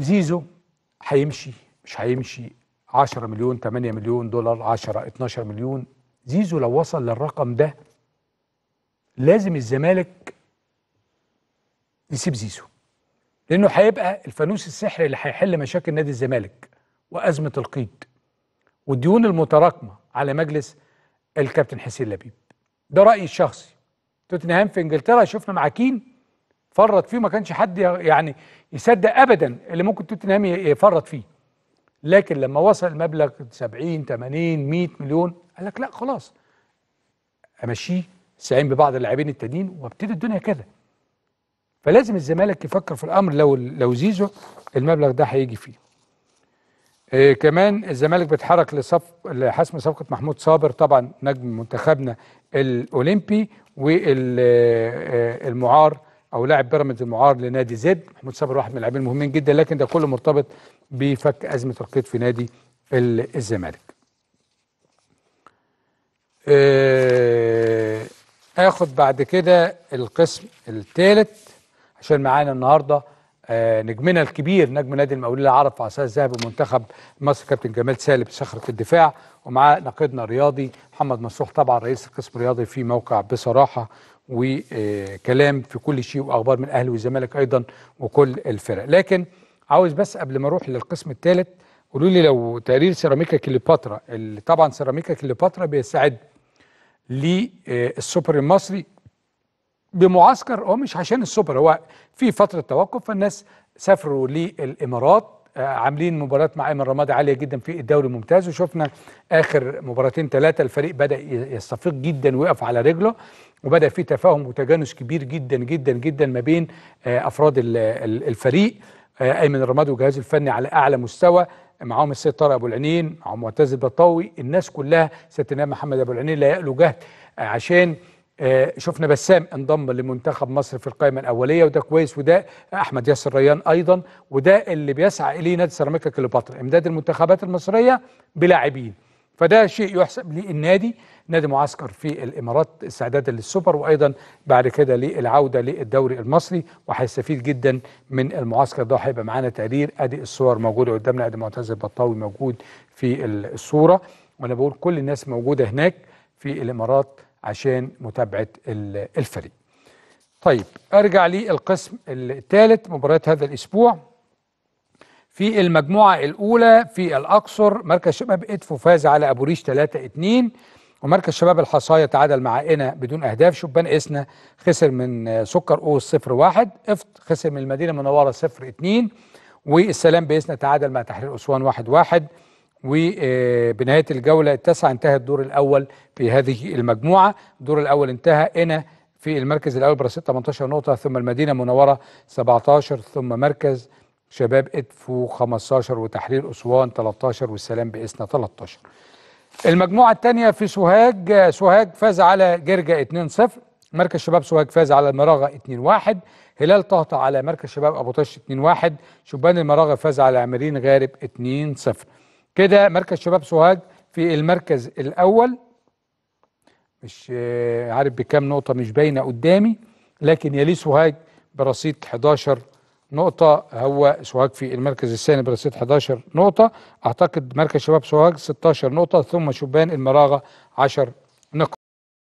زيزو هيمشي مش هيمشي 10 مليون 8 مليون دولار 10 12 مليون زيزو لو وصل للرقم ده لازم الزمالك يسيب زيزو لانه هيبقى الفانوس السحري اللي هيحل مشاكل نادي الزمالك وازمه القيد والديون المتراكمه على مجلس الكابتن حسين لبيب ده رايي الشخصي توتنهام في انجلترا شفنا مع كين فرط فيه ما كانش حد يعني يصدق ابدا اللي ممكن توتنهام يفرط فيه لكن لما وصل المبلغ 70 80 100 مليون قال لك لا خلاص امشيه استعين ببعض اللاعبين التانيين وابتدي الدنيا كده فلازم الزمالك يفكر في الامر لو لو زيزو المبلغ ده هيجي فيه إيه كمان الزمالك بيتحرك لصف لحسم صفقه محمود صابر طبعا نجم منتخبنا الاولمبي والمعار او لاعب بيراميدز المعار لنادي زد محمود صبري واحد من اللاعبين المهمين جدا لكن ده كله مرتبط بفك ازمه القيد في نادي الزمالك آه اخد بعد كده القسم الثالث عشان معانا النهارده آه نجمنا الكبير نجم نادي المقاولين العرب في عصا الذهبي منتخب مصر كابتن جمال سالم صخره الدفاع ومعاه نقيدنا الرياضي محمد مسروح طبعا رئيس القسم الرياضي في موقع بصراحه وكلام في كل شيء واخبار من الاهلي والزمالك ايضا وكل الفرق لكن عاوز بس قبل ما اروح للقسم الثالث قولوا لي لو تقرير سيراميكا كليوباترا اللي طبعا سيراميكا كليوباترا بيستعد للسوبر المصري بمعسكر هو مش عشان السوبر هو في فتره توقف فالناس سافروا للامارات آه، عاملين مباراه مع ايمن رمادي عاليه جدا في الدوري الممتاز وشفنا اخر مباراتين ثلاثه الفريق بدا يستفيق جدا ويقف على رجله وبدا في تفاهم وتجانس كبير جدا جدا جدا ما بين آه، افراد الفريق آه، ايمن رمادي والجهاز الفني على اعلى مستوى معاهم السيد طارق ابو العينين معاهم معتز البطاوي الناس كلها سيدنا محمد ابو العينين لا يألو جهد عشان آه، شفنا بسام انضم لمنتخب مصر في القائمه الاوليه وده كويس وده احمد ياسر ريان ايضا وده اللي بيسعى اليه نادي سيراميكا كليوباترا امداد المنتخبات المصريه بلاعبين فده شيء يحسب للنادي نادي معسكر في الامارات استعدادا للسوبر وايضا بعد كده للعوده للدوري المصري وهيستفيد جدا من المعسكر ده هيبقى معانا تقرير ادي الصور موجوده قدامنا ادي معتز البطاوي موجود في الصوره وانا بقول كل الناس موجوده هناك في الامارات عشان متابعه الفريق. طيب ارجع للقسم الثالث مباريات هذا الاسبوع في المجموعه الاولى في الاقصر مركز شباب ادفو فاز على ابو ريش 3 2 ومركز شباب الحصايه تعادل مع إنا بدون اهداف شبان اسنا خسر من سكر اوس 0 1 إفت خسر من المدينه المنوره 0 2 والسلام باسنا تعادل مع تحرير اسوان 1 1 وبنهاية الجولة التاسعة انتهى الدور الأول في هذه المجموعة الدور الأول انتهى إنا في المركز الأول برصيد 18 نقطة ثم المدينة المنورة 17 ثم مركز شباب إدفو 15 وتحرير أسوان 13 والسلام بإسنا 13 المجموعة الثانية في سوهاج سوهاج فاز على جرجة 2-0 مركز شباب سوهاج فاز على المراغة 2-1 هلال طهطا على مركز شباب أبو طش 2-1 شبان المراغة فاز على عمرين غارب 2-0 كده مركز شباب سوهاج في المركز الأول مش آه، عارف بكام نقطة مش باينة قدامي لكن يليه سوهاج برصيد 11 نقطة هو سوهاج في المركز الثاني برصيد 11 نقطة أعتقد مركز شباب سوهاج 16 نقطة ثم شبان المراغة 10